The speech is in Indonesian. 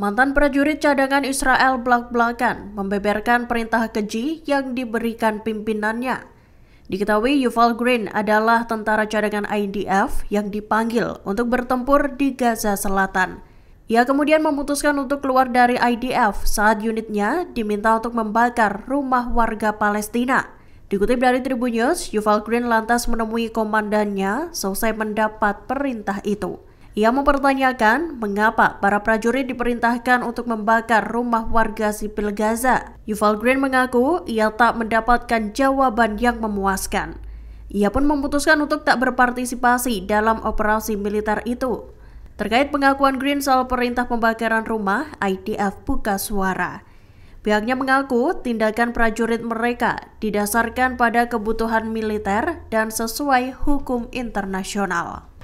Mantan prajurit cadangan Israel belak-belakan membeberkan perintah keji yang diberikan pimpinannya. Diketahui Yuval Green adalah tentara cadangan IDF yang dipanggil untuk bertempur di Gaza Selatan. Ia kemudian memutuskan untuk keluar dari IDF saat unitnya diminta untuk membakar rumah warga Palestina. Dikutip dari Tribun News, Yuval Green lantas menemui komandannya selesai mendapat perintah itu. Ia mempertanyakan mengapa para prajurit diperintahkan untuk membakar rumah warga sipil Gaza. Yuval Green mengaku ia tak mendapatkan jawaban yang memuaskan. Ia pun memutuskan untuk tak berpartisipasi dalam operasi militer itu. Terkait pengakuan Green soal perintah pembakaran rumah, IDF buka suara. Pihaknya mengaku tindakan prajurit mereka didasarkan pada kebutuhan militer dan sesuai hukum internasional.